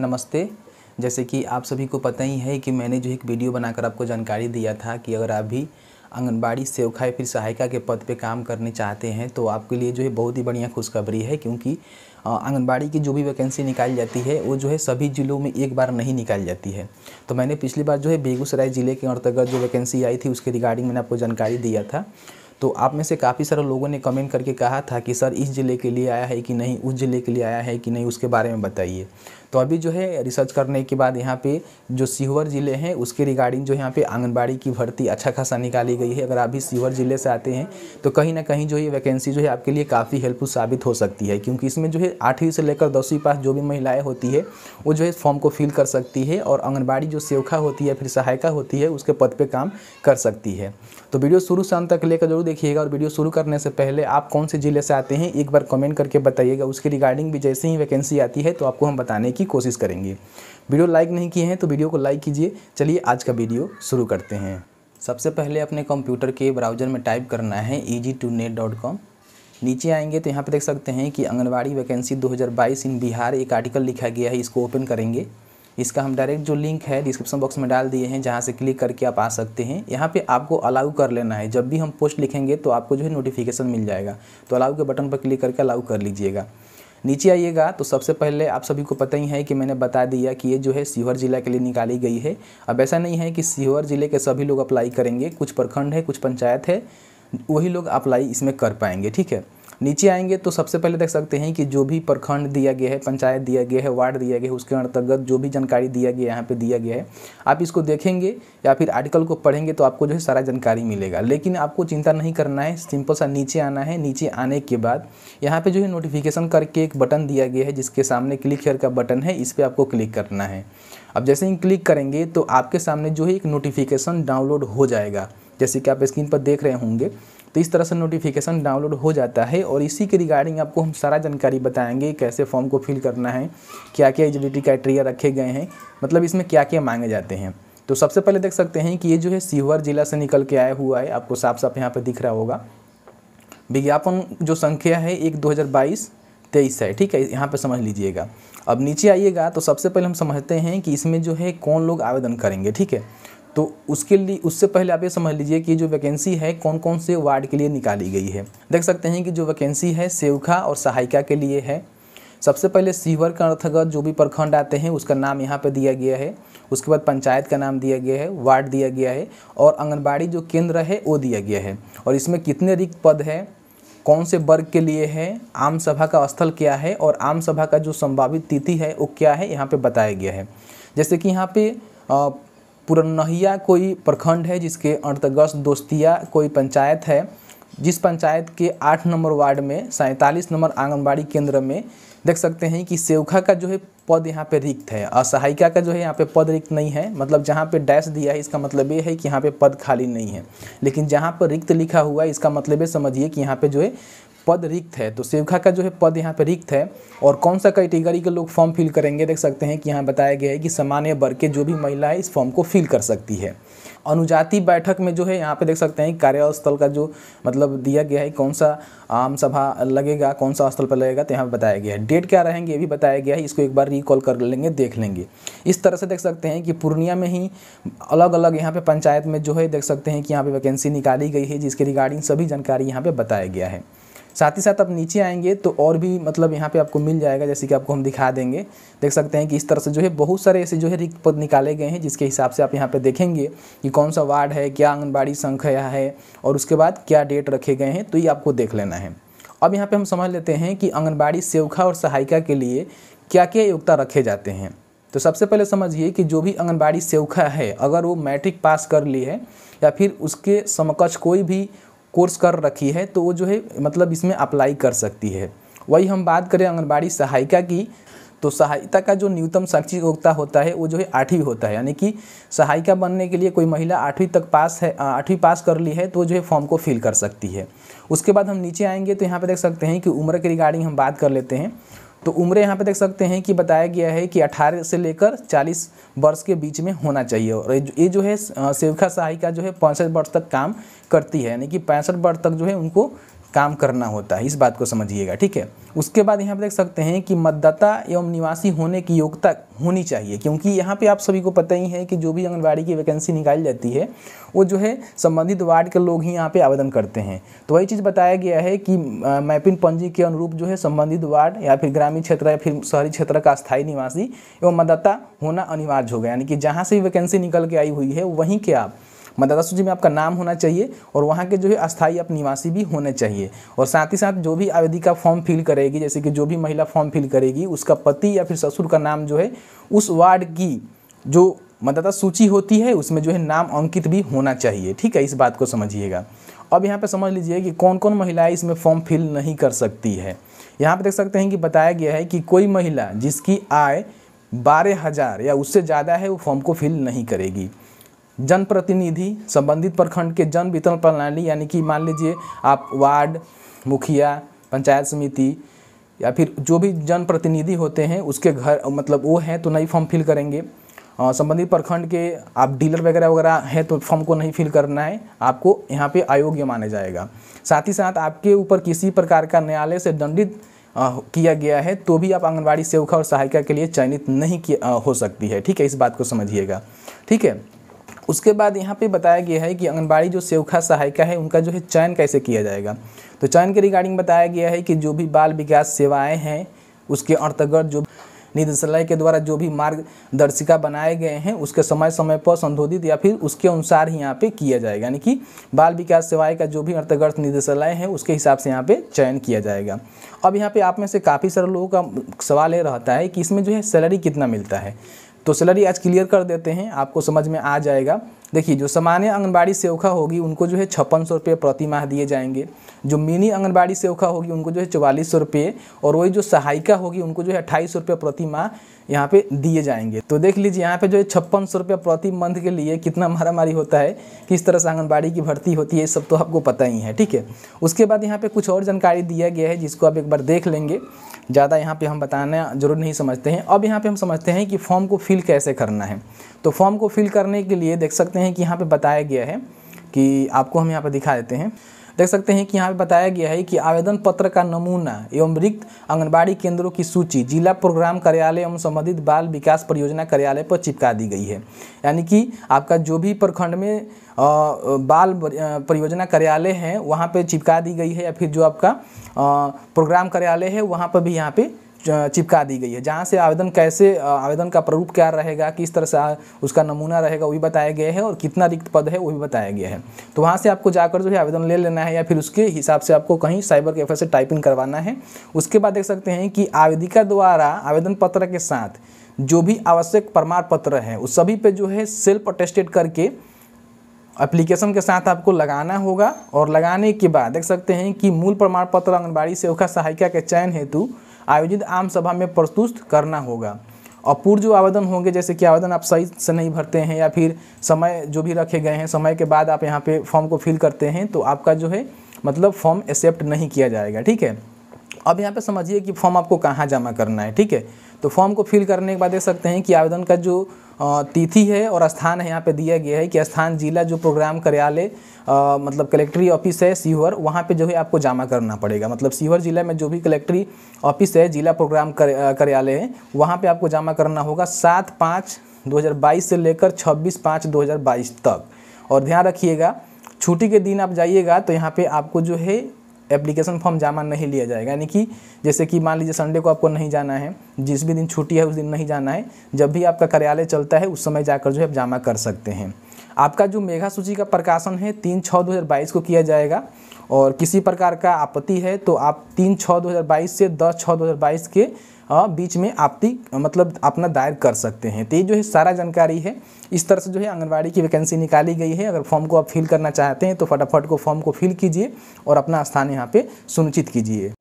नमस्ते जैसे कि आप सभी को पता ही है कि मैंने जो एक वीडियो बनाकर आपको जानकारी दिया था कि अगर आप भी आंगनबाड़ी सेवका या फिर सहायिका के पद पे काम करने चाहते हैं तो आपके लिए जो है बहुत ही बढ़िया खुशखबरी है क्योंकि आंगनबाड़ी की जो भी वैकेंसी निकाली जाती है वो जो है सभी ज़िलों में एक बार नहीं निकाली जाती है तो मैंने पिछली बार जो है बेगूसराय ज़िले के अंतर्गत जो वैकेंसी आई थी उसके रिगार्डिंग मैंने आपको जानकारी दिया था तो आप में से काफ़ी सारे लोगों ने कमेंट करके कहा था कि सर इस ज़िले के लिए आया है कि नहीं उस ज़िले के लिए आया है कि नहीं उसके बारे में बताइए तो अभी जो है रिसर्च करने के बाद यहाँ पे जो सीहोर ज़िले हैं उसके रिगार्डिंग जो यहाँ पे आंगनबाड़ी की भर्ती अच्छा खासा निकाली गई है अगर आप भी सीवर ज़िले से आते हैं तो कहीं ना कहीं जो ये वैकेंसी जो है आपके लिए काफ़ी हेल्पफुल साबित हो सकती है क्योंकि इसमें जो है आठवीं से लेकर दसवीं पास जो भी महिलाएँ होती है वो जो है फॉर्म को फिल कर सकती है और आंगनबाड़ी जो सेवखा होती है फिर सहायिका होती है उसके पद पर काम कर सकती है तो वीडियो शुरू से अंत तक लेकर जरूर देखिएगा और वीडियो शुरू करने से पहले आप कौन से ज़िले से आते हैं एक बार कमेंट करके बताइएगा उसके रिगार्डिंग भी जैसे ही वैकेंसी आती है तो आपको हम बताने की कोशिश करेंगे वीडियो लाइक नहीं किए हैं तो वीडियो को लाइक कीजिए चलिए आज का वीडियो शुरू करते हैं सबसे पहले अपने कंप्यूटर के ब्राउज़र में टाइप करना है ई नीचे आएंगे तो यहाँ पर देख सकते हैं कि आंगनबाड़ी वैकेंसी 2022 इन बिहार एक आर्टिकल लिखा गया है इसको ओपन करेंगे इसका हम डायरेक्ट जो लिंक है डिस्क्रिप्शन बॉक्स में डाल दिए हैं जहाँ से क्लिक करके आप आ सकते हैं यहाँ पे आपको अलाउ कर लेना है जब भी हम पोस्ट लिखेंगे तो आपको जो है नोटिफिकेशन मिल जाएगा तो अलाउ के बटन पर क्लिक करके अलाउ कर लीजिएगा नीचे आइएगा तो सबसे पहले आप सभी को पता ही है कि मैंने बता दिया कि ये जो है सीहोर जिला के लिए निकाली गई है अब ऐसा नहीं है कि सीहोर जिले के सभी लोग अप्लाई करेंगे कुछ प्रखंड है कुछ पंचायत है वही लोग अप्लाई इसमें कर पाएंगे ठीक है नीचे आएंगे तो सबसे पहले देख सकते हैं कि जो भी प्रखंड दिया गया है पंचायत दिया गया है वार्ड दिया गया है उसके अंतर्गत जो भी जानकारी दिया गया यहाँ पे दिया गया है आप इसको देखेंगे या फिर आर्टिकल को पढ़ेंगे तो आपको जो है सारा जानकारी मिलेगा लेकिन आपको चिंता नहीं करना है सिंपल सा नीचे आना है नीचे आने के बाद यहाँ पर जो है नोटिफिकेशन करके एक बटन दिया गया है जिसके सामने क्लिक हेयर का बटन है इस पर आपको क्लिक करना है अब जैसे ही क्लिक करेंगे तो आपके सामने जो है एक नोटिफिकेशन डाउनलोड हो जाएगा जैसे कि आप स्क्रीन पर देख रहे होंगे तो इस तरह से नोटिफिकेशन डाउनलोड हो जाता है और इसी के रिगार्डिंग आपको हम सारा जानकारी बताएंगे कैसे फॉर्म को फिल करना है क्या क्या एजिलिटी क्राइटेरिया रखे गए हैं मतलब इसमें क्या क्या मांगे जाते हैं तो सबसे पहले देख सकते हैं कि ये जो है सीवर जिला से निकल के आया हुआ है आपको साफ साफ यहाँ पर दिख रहा होगा विज्ञापन जो संख्या है एक दो हज़ार बाईस तेईस है ठीक है यहाँ पे समझ लीजिएगा अब नीचे आइएगा तो सबसे पहले हम समझते हैं कि इसमें जो है कौन लोग आवेदन करेंगे ठीक है तो उसके लिए उससे पहले आप ये समझ लीजिए कि जो वैकेंसी है कौन कौन से वार्ड के लिए निकाली गई है देख सकते हैं कि जो वैकेंसी है सेवखा और सहायिका के लिए है सबसे पहले सीवर का अर्थगत जो भी प्रखंड आते हैं उसका नाम यहाँ पर दिया गया है उसके बाद पंचायत का नाम दिया गया है वार्ड दिया गया है और आंगनबाड़ी जो केंद्र है वो दिया गया है और इसमें कितने रिक्त पद है कौन से वर्ग के लिए है आम सभा का स्थल क्या है और आम सभा का जो संभावित तिथि है वो क्या है यहाँ पे बताया गया है जैसे कि यहाँ पे पुरनहिया कोई प्रखंड है जिसके अंतर्गत दोस्तिया कोई पंचायत है जिस पंचायत के आठ नंबर वार्ड में सैंतालीस नंबर आंगनबाड़ी केंद्र में देख सकते हैं कि सेवखा का जो है पद यहाँ पे रिक्त है असहायिका का जो है यहाँ पे पद रिक्त नहीं है मतलब जहाँ पे डैश दिया है इसका मतलब ये है कि यहाँ पे पद खाली नहीं है लेकिन जहाँ पर रिक्त लिखा हुआ है इसका मतलब ये समझिए कि यहाँ पे जो है पद रिक्त है तो सेवका का जो है पद यहाँ पर रिक्त है और कौन सा कैटेगरी के लोग फॉर्म फिल करेंगे देख सकते हैं कि यहाँ बताया गया है कि सामान्य वर्ग के जो भी महिला है इस फॉर्म को फिल कर सकती है अनुजाति बैठक में जो है यहाँ पे देख सकते हैं कार्यस्थल का जो मतलब दिया गया है कौन सा आम सभा लगेगा कौन सा स्थल पर लगेगा तो यहाँ पर बताया गया है डेट क्या रहेंगे ये भी बताया गया है इसको एक बार रिकॉल कर लेंगे देख लेंगे इस तरह से देख सकते हैं कि पूर्णिया में ही अलग अलग यहाँ पे पंचायत में जो है देख सकते हैं कि यहाँ पे वैकेंसी निकाली गई है जिसके रिगार्डिंग सभी जानकारी यहाँ पर बताया गया है साथ ही साथ आप नीचे आएंगे तो और भी मतलब यहाँ पे आपको मिल जाएगा जैसे कि आपको हम दिखा देंगे देख सकते हैं कि इस तरह से जो है बहुत सारे ऐसे जो है रिक्त पद निकाले गए हैं जिसके हिसाब से आप यहाँ पे देखेंगे कि कौन सा वार्ड है क्या आंगनबाड़ी संख्या है और उसके बाद क्या डेट रखे गए हैं तो ये आपको देख लेना है अब यहाँ पर हम समझ लेते हैं कि आंगनबाड़ी सेवखा और सहायिका के लिए क्या क्या योग्यता रखे जाते हैं तो सबसे पहले समझिए कि जो भी आंगनबाड़ी सेवखा है अगर वो मैट्रिक पास कर ली है या फिर उसके समकक्ष कोई भी कोर्स कर रखी है तो वो जो है मतलब इसमें अप्लाई कर सकती है वही हम बात करें आंगनबाड़ी सहायिका की तो सहायता का जो न्यूनतम शैक्षिक योग्यता होता है वो जो है आठवीं होता है यानी कि सहायिका बनने के लिए कोई महिला आठवीं तक पास है आठवीं पास कर ली है तो जो है फॉर्म को फिल कर सकती है उसके बाद हम नीचे आएंगे तो यहाँ पर देख सकते हैं कि उम्र के रिगार्डिंग हम बात कर लेते हैं तो उम्र यहाँ पे देख सकते हैं कि बताया गया है कि 18 से लेकर 40 वर्ष के बीच में होना चाहिए और ये जो है सेविका सहायिका जो है पैंसठ वर्ष तक काम करती है यानी कि पैंसठ वर्ष तक जो है उनको काम करना होता है इस बात को समझिएगा ठीक है उसके बाद यहाँ पर देख सकते हैं कि मतदाता एवं निवासी होने की योग्यता होनी चाहिए क्योंकि यहाँ पे आप सभी को पता ही है कि जो भी आंगनबाड़ी की वैकेंसी निकाली जाती है वो जो है संबंधित वार्ड के लोग ही यहाँ पे आवेदन करते हैं तो वही चीज़ बताया गया है कि मैपिन पंजी के अनुरूप जो है संबंधित वार्ड या फिर ग्रामीण क्षेत्र या फिर शहरी क्षेत्र का स्थायी निवासी एवं मतदाता होना अनिवार्य होगा यानी कि जहाँ से वैकेंसी निकल के आई हुई है वहीं के आप मतदाता सूची में आपका नाम होना चाहिए और वहाँ के जो है अस्थायी आप निवासी भी होने चाहिए और साथ ही साथ जो भी आवेदिका फॉर्म फिल करेगी जैसे कि जो भी महिला फॉर्म फिल करेगी उसका पति या फिर ससुर का नाम जो है उस वार्ड की जो मतदाता सूची होती है उसमें जो है नाम अंकित भी होना चाहिए ठीक है इस बात को समझिएगा अब यहाँ पे समझ लीजिए कि कौन कौन महिलाएं इसमें फॉर्म फिल नहीं कर सकती है यहाँ पे देख सकते हैं कि बताया गया है कि कोई महिला जिसकी आय बारह हज़ार या उससे ज़्यादा है वो फॉर्म को फिल नहीं करेगी जनप्रतिनिधि संबंधित प्रखंड के जन वितरण प्रणाली यानी कि मान लीजिए आप वार्ड मुखिया पंचायत समिति या फिर जो भी जनप्रतिनिधि होते हैं उसके घर मतलब वो हैं तो नई फॉर्म फिल करेंगे संबंधित प्रखंड के आप डीलर वगैरह वगैरह हैं तो फॉर्म को नहीं फिल करना है आपको यहाँ पे अयोग्य माना जाएगा साथ ही साथ आपके ऊपर किसी प्रकार का न्यायालय से दंडित किया गया है तो भी आप आंगनबाड़ी सेवका और सहायिका के लिए चयनित नहीं किया हो सकती है ठीक है इस बात को समझिएगा ठीक है उसके बाद यहाँ पे बताया गया है कि आंगनबाड़ी जो सेवखा सहायिका है उनका जो है चयन कैसे किया जाएगा तो चयन के रिगार्डिंग बताया गया है कि जो भी बाल विकास सेवाएँ हैं उसके अंतर्गत जो निदेशालय के द्वारा जो भी मार्गदर्शिका बनाए गए हैं उसके समय समय पर संशोधित या फिर उसके अनुसार ही यहाँ पे किया जाएगा यानी कि बाल विकास सेवाएं का जो भी अर्थगर्थ निदेशालय है उसके हिसाब से यहाँ पे चयन किया जाएगा अब यहाँ पे आप में से काफ़ी सारे लोगों का सवाल ये रहता है कि इसमें जो है सैलरी कितना मिलता है तो सैलरी आज क्लियर कर देते हैं आपको समझ में आ जाएगा देखिए जो सामान्य आंगनबाड़ी सेवका होगी उनको जो है छप्पन सौ रुपये प्रति माह दिए जाएंगे जो मिनी आंगनबाड़ी सेवका होगी उनको जो है चौवालीस सौ रुपये और वही जो सहायिका होगी उनको जो है अट्ठाईस सौ रुपये प्रति माह यहाँ पे दिए जाएंगे तो देख लीजिए यहाँ पे जो है छप्पन सौ रुपये प्रति मंथ के लिए कितना मारामारी होता है किस तरह से आंगनबाड़ी की भर्ती होती है सब तो आपको पता ही है ठीक है उसके बाद यहाँ पर कुछ और जानकारी दिया गया है जिसको आप एक बार देख लेंगे ज़्यादा यहाँ पर हम बताना जरूर नहीं समझते हैं अब यहाँ पर हम समझते हैं कि फॉर्म को फिल कैसे करना है तो फॉर्म को फिल करने के लिए देख सकते हैं कि यहाँ पर बताया गया है कि आपको हम यहाँ पर दिखा देते हैं देख सकते हैं कि यहाँ पे बताया गया है कि आवेदन पत्र का नमूना एवं रिक्त आंगनबाड़ी केंद्रों की सूची जिला प्रोग्राम कार्यालय एवं संबंधित बाल विकास परियोजना कार्यालय पर चिपका दी गई है यानी कि आपका जो भी प्रखंड में बाल परियोजना कार्यालय है वहाँ पर चिपका दी गई है या फिर जो आपका प्रोग्राम कार्यालय है वहाँ पर भी यहाँ पर चिपका दी गई है जहाँ से आवेदन कैसे आवेदन का प्रारूप क्या रहेगा किस तरह से उसका नमूना रहेगा वो भी बताया गया है और कितना रिक्त पद है वो भी बताया गया है तो वहाँ से आपको जाकर जो है आवेदन ले लेना है या फिर उसके हिसाब से आपको कहीं साइबर कैफे से टाइपिंग करवाना है उसके बाद देख सकते हैं कि आवेदिका द्वारा आवेदन पत्र के साथ जो भी आवश्यक प्रमाण पत्र है उस सभी पर जो है सेल्फ अटेस्टेड करके एप्लीकेशन के साथ आपको लगाना होगा और लगाने के बाद देख सकते हैं कि मूल प्रमाण पत्र आंगनबाड़ी सेवका सहायिका के चयन हेतु आयोजित आम सभा में प्रस्तुत करना होगा और पूर्व जो आवेदन होंगे जैसे कि आवेदन आप सही से नहीं भरते हैं या फिर समय जो भी रखे गए हैं समय के बाद आप यहाँ पे फॉर्म को फिल करते हैं तो आपका जो है मतलब फॉर्म एक्सेप्ट नहीं किया जाएगा ठीक है अब यहाँ पे समझिए कि फॉर्म आपको कहाँ जमा करना है ठीक है तो फॉर्म को फिल करने के बाद देख सकते हैं कि आवेदन का जो तिथि है और स्थान है यहाँ पे दिया गया है कि स्थान जिला जो प्रोग्राम कार्यालय मतलब कलेक्ट्री ऑफिस है सीहोर वहाँ पे जो है आपको जमा करना पड़ेगा मतलब सीवर जिला में जो भी कलेक्ट्री ऑफिस है जिला प्रोग्राम कार्यालय है वहाँ पर आपको जमा करना होगा सात पाँच दो से लेकर छब्बीस पाँच दो तक और ध्यान रखिएगा छुट्टी के दिन आप जाइएगा तो यहाँ पे आपको जो है एप्लीकेशन फॉर्म जमा नहीं लिया जाएगा यानी कि जैसे कि मान लीजिए संडे को आपको नहीं जाना है जिस भी दिन छुट्टी है उस दिन नहीं जाना है जब भी आपका कार्यालय चलता है उस समय जाकर जो है आप जमा कर सकते हैं आपका जो मेघा सूची का प्रकाशन है तीन छः दो को किया जाएगा और किसी प्रकार का आपत्ति है तो आप तीन छः दो से दस छः दो के बीच में आपती मतलब अपना दायर कर सकते हैं तो ये जो है सारा जानकारी है इस तरह से जो है आंगनबाड़ी की वैकेंसी निकाली गई है अगर फॉर्म को आप फिल करना चाहते हैं तो फटाफट को फॉर्म को फिल कीजिए और अपना स्थान यहाँ पे सुनिश्चित कीजिए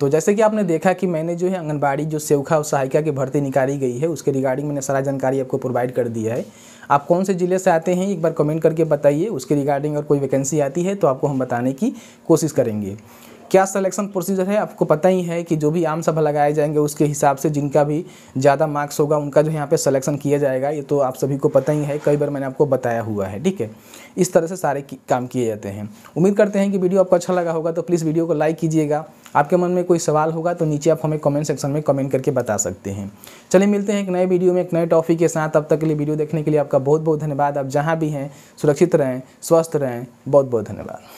तो जैसे कि आपने देखा कि मैंने जो है आंगनबाड़ी जो सेवखा और सहायिका की भर्ती निकाली गई है उसके रिगार्डिंग मैंने सारा जानकारी आपको प्रोवाइड कर दिया है आप कौन से ज़िले से आते हैं एक बार कमेंट करके बताइए उसके रिगार्डिंग अगर कोई वैकेंसी आती है तो आपको हम बताने की कोशिश करेंगे क्या सिलेक्शन प्रोसीजर है आपको पता ही है कि जो भी आम सभा लगाए जाएंगे उसके हिसाब से जिनका भी ज़्यादा मार्क्स होगा उनका जो यहाँ पे सिलेक्शन किया जाएगा ये तो आप सभी को पता ही है कई बार मैंने आपको बताया हुआ है ठीक है इस तरह से सारे काम किए जाते हैं उम्मीद करते हैं कि वीडियो आपको अच्छा लगा होगा तो प्लीज़ वीडियो को लाइक कीजिएगा आपके मन में कोई सवाल होगा तो नीचे आप हमें कमेंट सेक्शन में कमेंट करके बता सकते हैं चलिए मिलते हैं एक नए वीडियो में एक नए टॉपिक के साथ अब तक के लिए वीडियो देखने के लिए आपका बहुत बहुत धन्यवाद आप जहाँ भी हैं सुरक्षित रहें स्वस्थ रहें बहुत बहुत धन्यवाद